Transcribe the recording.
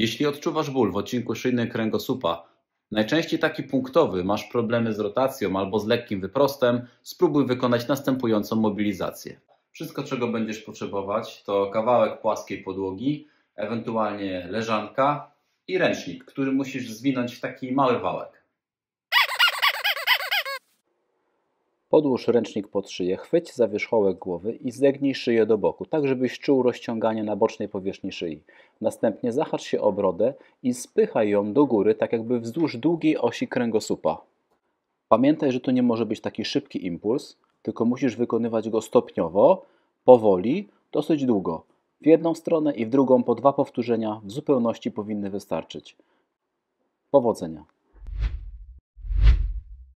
Jeśli odczuwasz ból w odcinku szyjnym kręgosłupa, najczęściej taki punktowy, masz problemy z rotacją albo z lekkim wyprostem, spróbuj wykonać następującą mobilizację. Wszystko, czego będziesz potrzebować, to kawałek płaskiej podłogi, ewentualnie leżanka i ręcznik, który musisz zwinąć w taki mały wałek. Podłóż ręcznik pod szyję, chwyć za wierzchołek głowy i zegnij szyję do boku, tak żebyś czuł rozciąganie na bocznej powierzchni szyi. Następnie zahacz się o brodę i spychaj ją do góry, tak jakby wzdłuż długiej osi kręgosłupa. Pamiętaj, że to nie może być taki szybki impuls, tylko musisz wykonywać go stopniowo, powoli, dosyć długo. W jedną stronę i w drugą po dwa powtórzenia w zupełności powinny wystarczyć. Powodzenia!